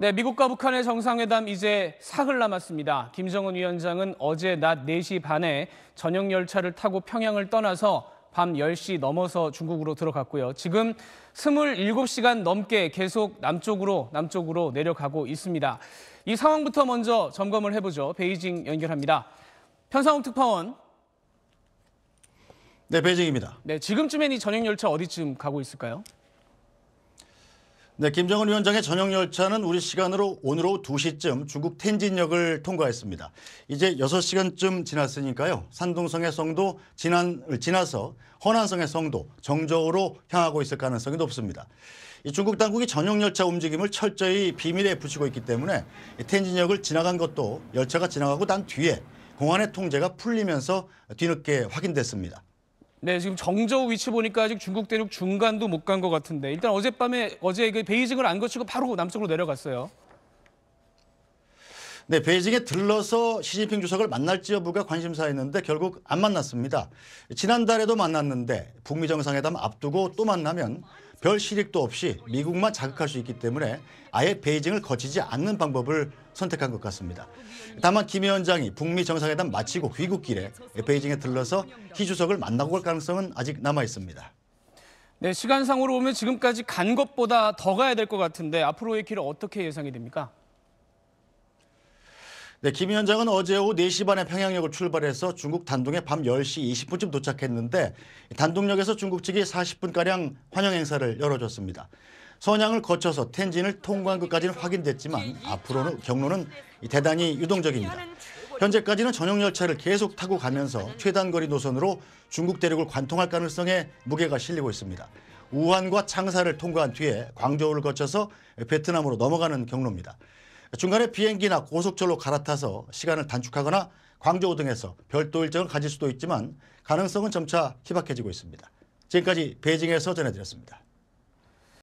네, 미국과 북한의 정상회담 이제 사흘 남았습니다. 김정은 위원장은 어제 낮 4시 반에 전용 열차를 타고 평양을 떠나서 밤 10시 넘어서 중국으로 들어갔고요. 지금 27시간 넘게 계속 남쪽으로 남쪽으로 내려가고 있습니다. 이 상황부터 먼저 점검을 해보죠. 베이징 연결합니다. 편상욱 특파원. 네, 베이징입니다. 네, 지금쯤엔 이 전용 열차 어디쯤 가고 있을까요? 네, 김정은 위원장의 전녁 열차는 우리 시간으로 오늘 오후 2시쯤 중국 텐진역을 통과했습니다. 이제 6시간쯤 지났으니까요. 산둥성의 성도 지난, 지나서 허난성의 성도 정저우로 향하고 있을 가능성이 높습니다. 이 중국 당국이 전용 열차 움직임을 철저히 비밀에 붙이고 있기 때문에 텐진역을 지나간 것도 열차가 지나가고 난 뒤에 공안의 통제가 풀리면서 뒤늦게 확인됐습니다. 네, 지금 정저우 위치 보니까 아직 중국 대륙 중간도 못 간 것 같은데 일단 어젯밤에 어제 그 베이징을 안 거치고 바로 남쪽으로 내려갔어요. 네, 베이징에 들러서 시진핑 주석을 만날지 여부가 관심사였는데 결국 안 만났습니다. 지난달에도 만났는데 북미 정상회담 앞두고 또 만나면 별 실익도 없이 미국만 자극할 수 있기 때문에 아예 베이징을 거치지 않는 방법을 선택한 것 같습니다. 다만 김 위원장이 북미 정상회담 마치고 귀국길에 베이징에 들러서 희 주석을 만나고 갈 가능성은 아직 남아 있습니다. 네, 시간상으로 보면 지금까지 간 것보다 더 가야 될 것 같은데 앞으로의 길을 어떻게 예상이 됩니까? 네, 김 위원장은 어제 오후 4시 반에 평양역을 출발해서 중국 단둥에 밤 10시 20분쯤 도착했는데 단둥역에서 중국 측이 40분가량 환영 행사를 열어줬습니다. 선양을 거쳐서 텐진을 통과한 것까지는 확인됐지만 앞으로는 경로는 대단히 유동적입니다. 현재까지는 전용 열차를 계속 타고 가면서 최단거리 노선으로 중국 대륙을 관통할 가능성에 무게가 실리고 있습니다. 우한과 창사를 통과한 뒤에 광저우를 거쳐서 베트남으로 넘어가는 경로입니다. 중간에 비행기나 고속철로 갈아타서 시간을 단축하거나 광저우 등에서 별도 일정을 가질 수도 있지만 가능성은 점차 희박해지고 있습니다. 지금까지 베이징에서 전해드렸습니다.